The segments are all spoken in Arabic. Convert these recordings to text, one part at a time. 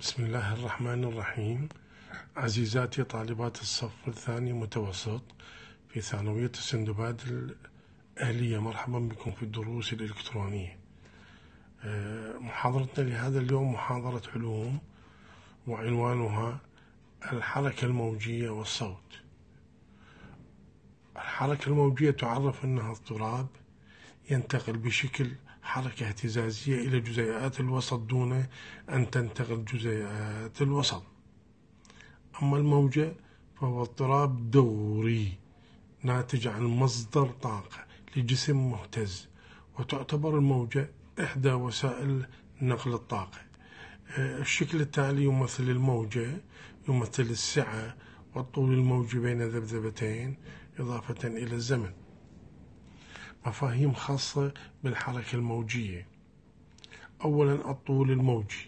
بسم الله الرحمن الرحيم عزيزاتي طالبات الصف الثاني متوسط في ثانوية السندباد الأهلية مرحبا بكم في الدروس الإلكترونية آه، محاضرتنا لهذا اليوم محاضرة علوم وعنوانها الحركة الموجية والصوت الحركة الموجية تعرف أنها اضطراب ينتقل بشكل حركة اهتزازية إلى جزيئات الوسط دون أن تنتقل جزيئات الوسط أما الموجة فهو اضطراب دوري ناتج عن مصدر طاقة لجسم مهتز وتعتبر الموجة إحدى وسائل نقل الطاقة آه، الشكل التالي يمثل الموجة يمثل السعة والطول الموجي بين ذبذبتين إضافة إلى الزمن مفاهيم خاصة بالحركة الموجية أولا الطول الموجي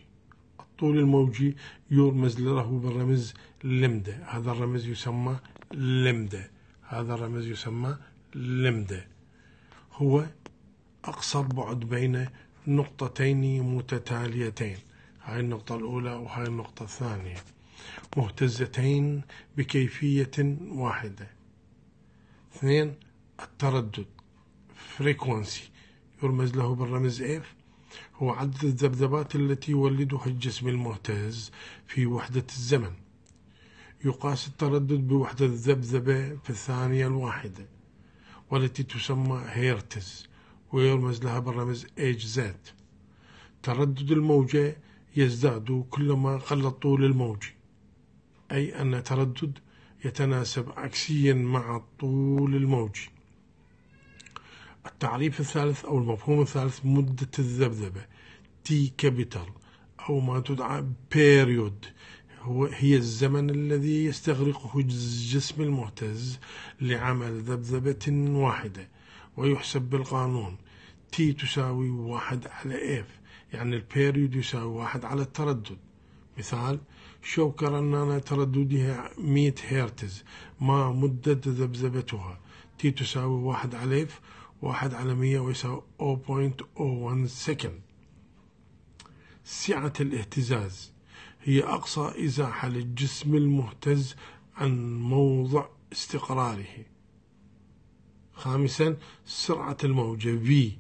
الطول الموجي يرمز له بالرمز لمدة هذا الرمز يسمى لمدة هذا الرمز يسمى لمدة هو أقصر بعد بين نقطتين متتاليتين هاي النقطة الأولى وهاي النقطة الثانية مهتزتين بكيفية واحدة اثنين التردد فريكونسي يرمز له بالرمز F هو عدد الذبذبات التي يولدها الجسم المهتز في وحدة الزمن يقاس التردد بوحدة الذبذبة في الثانية الواحدة والتي تسمى هيرتز ويرمز لها بالرمز HZ تردد الموجة يزداد كلما قل الطول الموجي أي أن تردد يتناسب عكسيا مع الطول الموجي التعريف الثالث أو المفهوم الثالث مدة الذبذبة تي كابيتال أو ما تدعى بيريود هو هي الزمن الذي يستغرقه الجسم المهتز لعمل ذبذبة واحدة ويحسب بالقانون تي تساوي واحد على اف يعني البيريود يساوي واحد على التردد مثال شوكة رنانة ترددها 100 هرتز ما مدة ذبذبتها تي تساوي واحد على اف واحد على مية ويساوي 0.01 سكند سعة الاهتزاز هي أقصى إزاحة للجسم المهتز عن موضع استقراره خامسا سرعة الموجة V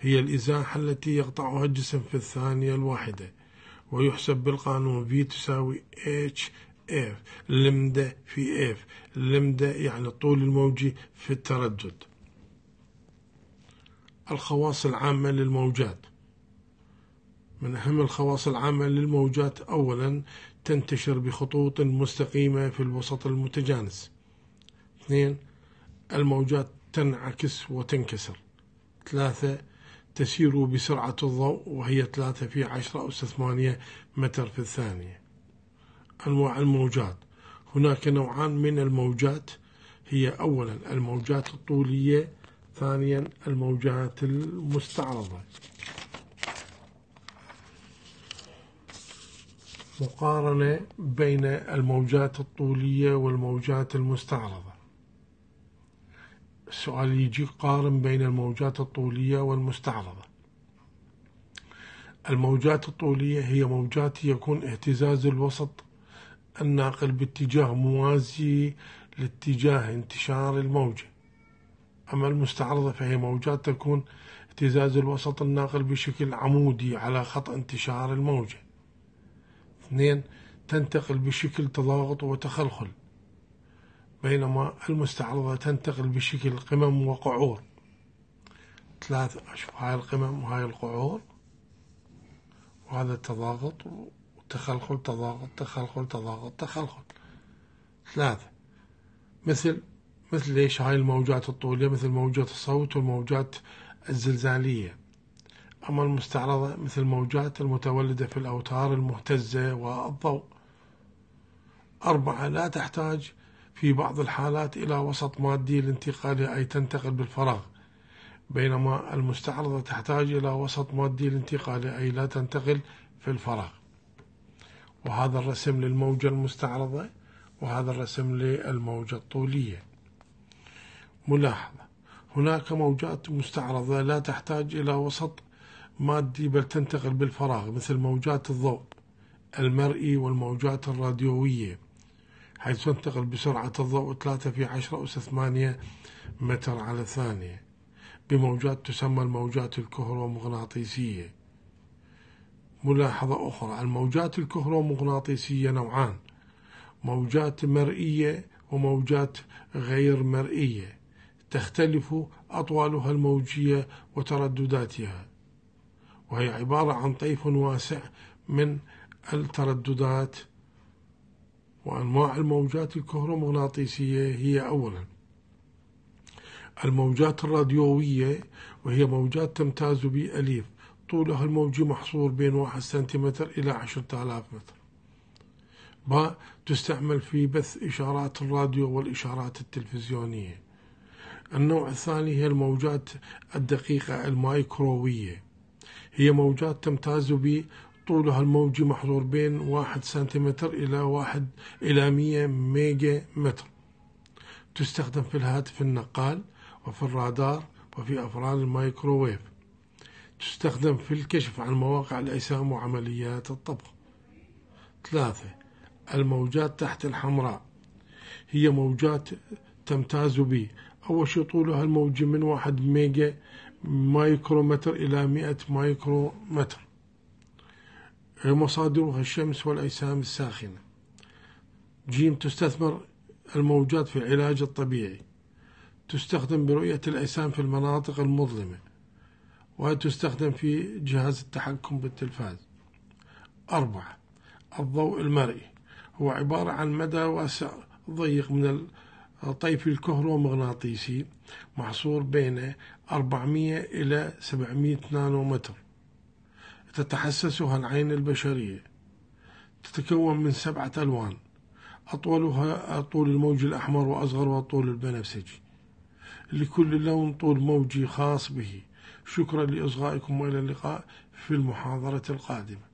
هي الإزاحة التي يقطعها الجسم في الثانية الواحدة ويحسب بالقانون V تساوي H F لمدة في F لمدة يعني الطول الموجي في التردد الخواص العامة للموجات من أهم الخواص العامة للموجات أولا تنتشر بخطوط مستقيمة في الوسط المتجانس اثنين الموجات تنعكس وتنكسر ثلاثة تسير بسرعة الضوء وهي ثلاثة في عشرة أس ثمانية متر في الثانية أنواع الموجات هناك نوعان من الموجات هي أولا الموجات الطولية ثانيا الموجات المستعرضة مقارنة بين الموجات الطولية والموجات المستعرضة السؤال يجي قارن بين الموجات الطولية والمستعرضة الموجات الطولية هي موجات يكون اهتزاز الوسط الناقل باتجاه موازي لاتجاه انتشار الموجة أما المستعرضة فهي موجات تكون اهتزاز الوسط الناقل بشكل عمودي على خط انتشار الموجة اثنين تنتقل بشكل تضاغط وتخلخل بينما المستعرضة تنتقل بشكل قمم وقعور ثلاثة أشوف هاي القمم وهاي القعور وهذا التضاغط وتخلخل تضاغط تخلخل تضاغط تخلخل ثلاثة مثل مثل ايش هاي الموجات الطولية مثل موجات الصوت والموجات الزلزالية أما المستعرضة مثل موجات المتولدة في الأوتار المهتزة والضوء أربعة لا تحتاج في بعض الحالات إلى وسط مادي لانتقالها أي تنتقل بالفراغ بينما المستعرضة تحتاج إلى وسط مادي لانتقالها أي لا تنتقل في الفراغ وهذا الرسم للموجة المستعرضة وهذا الرسم للموجة الطولية ملاحظة هناك موجات مستعرضة لا تحتاج إلى وسط مادي بل تنتقل بالفراغ مثل موجات الضوء المرئي والموجات الراديوية حيث تنتقل بسرعة الضوء 3 في 10 أس 8 متر على الثانية بموجات تسمى الموجات الكهرومغناطيسية ملاحظة أخرى الموجات الكهرومغناطيسية نوعان موجات مرئية وموجات غير مرئية تختلف أطوالها الموجية وتردداتها وهي عبارة عن طيف واسع من الترددات وأنواع الموجات الكهرومغناطيسية هي أولا الموجات الراديوية وهي موجات تمتاز بأليف طولها الموجي محصور بين واحد سنتيمتر إلى عشرة آلاف متر با تستعمل في بث إشارات الراديو والإشارات التلفزيونية النوع الثاني هي الموجات الدقيقة المايكرووية هي موجات تمتاز بطولها الموجي محظور بين واحد سنتيمتر إلى واحد إلى مية ميجا متر تستخدم في الهاتف النقال وفي الرادار وفي أفران المايكروويف تستخدم في الكشف عن مواقع الأجسام وعمليات الطبخ ثلاثة الموجات تحت الحمراء هي موجات تمتاز هو شيء طولها الموجة من واحد ميجا مايكرومتر إلى مئة مايكرومتر مصادرها الشمس والأجسام الساخنة جيم تستثمر الموجات في العلاج الطبيعي تستخدم برؤية الأجسام في المناطق المظلمة وتستخدم في جهاز التحكم بالتلفاز أربعة الضوء المرئي هو عبارة عن مدى واسع ضيق من طيف الكهرومغناطيسي محصور بين 400 إلى 700 نانومتر تتحسسها العين البشرية تتكون من سبعة ألوان أطولها طول الموج الأحمر وأصغرها طول البنفسجي لكل لون طول موجي خاص به شكرا لإصغائكم وإلى اللقاء في المحاضرة القادمة